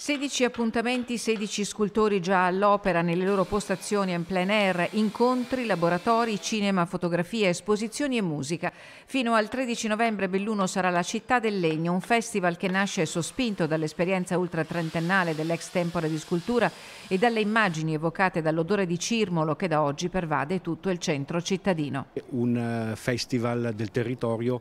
16 appuntamenti, 16 scultori già all'opera nelle loro postazioni in plein air, incontri, laboratori, cinema, fotografia, esposizioni e musica. Fino al 13 novembre Belluno sarà la città del legno, un festival che nasce sospinto dall'esperienza ultratrentennale dell'ex tempore di scultura e dalle immagini evocate dall'odore di cirmolo che da oggi pervade tutto il centro cittadino. Un eh, festival del territorio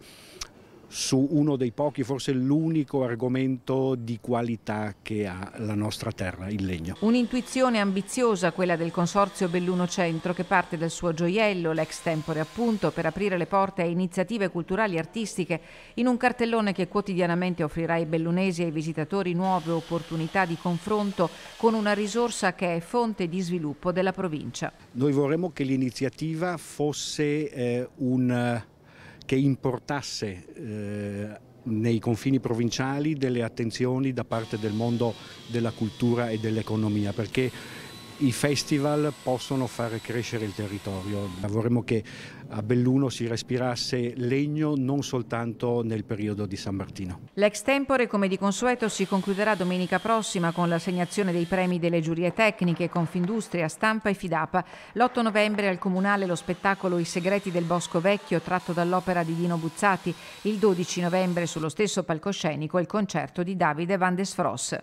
su uno dei pochi, forse l'unico argomento di qualità che ha la nostra terra, il legno. Un'intuizione ambiziosa quella del Consorzio Belluno Centro che parte dal suo gioiello, l'ex tempore appunto, per aprire le porte a iniziative culturali e artistiche in un cartellone che quotidianamente offrirà ai bellunesi e ai visitatori nuove opportunità di confronto con una risorsa che è fonte di sviluppo della provincia. Noi vorremmo che l'iniziativa fosse eh, un che importasse eh, nei confini provinciali delle attenzioni da parte del mondo della cultura e dell'economia, perché i festival possono far crescere il territorio. Vorremmo che a Belluno si respirasse legno non soltanto nel periodo di San Martino. L'extempore, come di consueto, si concluderà domenica prossima con l'assegnazione dei premi delle giurie tecniche Confindustria, Stampa e Fidapa. L'8 novembre al Comunale lo spettacolo I segreti del Bosco Vecchio, tratto dall'opera di Dino Buzzati. Il 12 novembre sullo stesso palcoscenico il concerto di Davide Van Desfros.